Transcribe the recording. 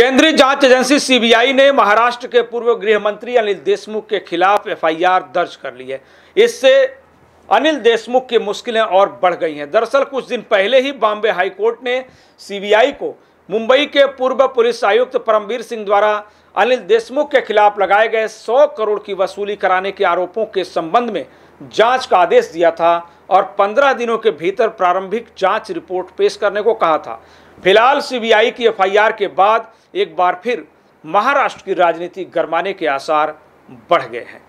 केंद्रीय जांच agency CBI ने महाराष्ट्र के पूर्व गृह मंत्री अनिल देशमुख के खिलाफ एफआईआर दर्ज कर ली है इससे अनिल देशमुख की मुश्किलें और बढ़ गई हैं दरअसल कुछ दिन पहले ही बॉम्बे हाईकोर्ट ने सीबीआई को मुंबई के पूर्व पुलिस आयुक्त परमवीर सिंह द्वारा अनिल देशमुख के खिलाफ लगाए गए 100 करोड़ की वसूली कराने के आरोपों के संबंध में जांच का आदेश दिया था और 15 दिनों के भीतर प्रारंभिक जांच रिपोर्ट पेश करने को कहा था फिलहाल सीबीआई की एफआईआर के बाद एक बार फिर महाराष्ट्र की राजनीति गरमाने के आसार बढ़ गए हैं